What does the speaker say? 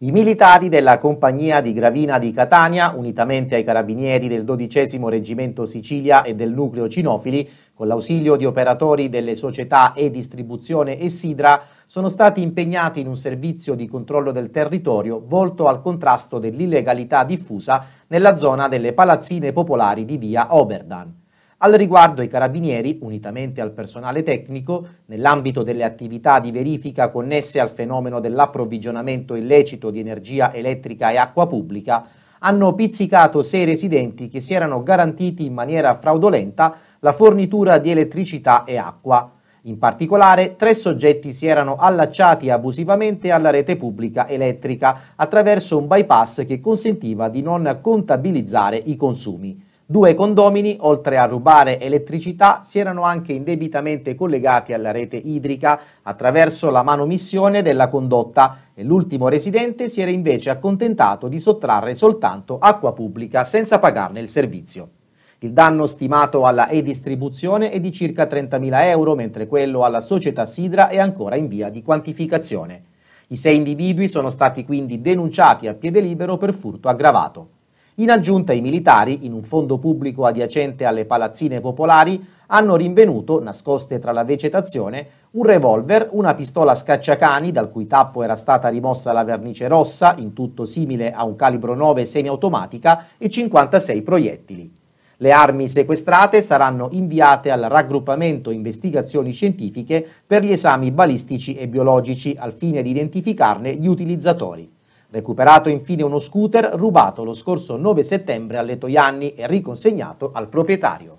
I militari della compagnia di Gravina di Catania, unitamente ai carabinieri del XII Reggimento Sicilia e del nucleo Cinofili, con l'ausilio di operatori delle società E Distribuzione e Sidra, sono stati impegnati in un servizio di controllo del territorio volto al contrasto dell'illegalità diffusa nella zona delle palazzine popolari di via Oberdan. Al riguardo i carabinieri, unitamente al personale tecnico, nell'ambito delle attività di verifica connesse al fenomeno dell'approvvigionamento illecito di energia elettrica e acqua pubblica, hanno pizzicato sei residenti che si erano garantiti in maniera fraudolenta la fornitura di elettricità e acqua. In particolare, tre soggetti si erano allacciati abusivamente alla rete pubblica elettrica attraverso un bypass che consentiva di non contabilizzare i consumi. Due condomini, oltre a rubare elettricità, si erano anche indebitamente collegati alla rete idrica attraverso la manomissione della condotta e l'ultimo residente si era invece accontentato di sottrarre soltanto acqua pubblica senza pagarne il servizio. Il danno stimato alla e-distribuzione è di circa 30.000 euro, mentre quello alla società Sidra è ancora in via di quantificazione. I sei individui sono stati quindi denunciati a piede libero per furto aggravato. In aggiunta i militari, in un fondo pubblico adiacente alle palazzine popolari, hanno rinvenuto, nascoste tra la vegetazione, un revolver, una pistola scacciacani dal cui tappo era stata rimossa la vernice rossa, in tutto simile a un calibro 9 semiautomatica, e 56 proiettili. Le armi sequestrate saranno inviate al raggruppamento investigazioni scientifiche per gli esami balistici e biologici al fine di identificarne gli utilizzatori. Recuperato infine uno scooter rubato lo scorso 9 settembre alle Toianni e riconsegnato al proprietario.